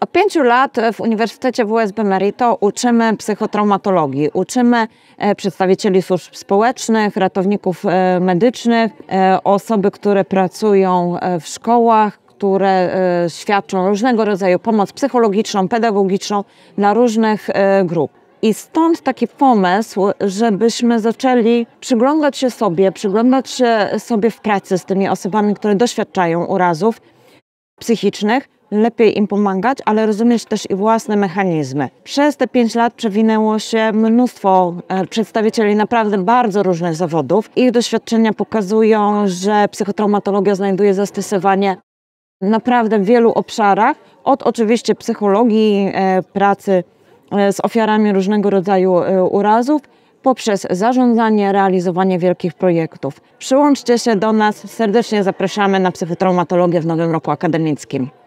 Od pięciu lat w Uniwersytecie WSB Merito uczymy psychotraumatologii, uczymy e, przedstawicieli służb społecznych, ratowników e, medycznych, e, osoby, które pracują w szkołach, które świadczą różnego rodzaju pomoc psychologiczną, pedagogiczną dla różnych grup. I stąd taki pomysł, żebyśmy zaczęli przyglądać się sobie, przyglądać się sobie w pracy z tymi osobami, które doświadczają urazów psychicznych, lepiej im pomagać, ale rozumieć też i własne mechanizmy. Przez te pięć lat przewinęło się mnóstwo e, przedstawicieli naprawdę bardzo różnych zawodów. Ich doświadczenia pokazują, że psychotraumatologia znajduje zastosowanie naprawdę w wielu obszarach, od oczywiście psychologii, e, pracy e, z ofiarami różnego rodzaju urazów, poprzez zarządzanie, realizowanie wielkich projektów. Przyłączcie się do nas, serdecznie zapraszamy na psychotraumatologię w Nowym Roku Akademickim.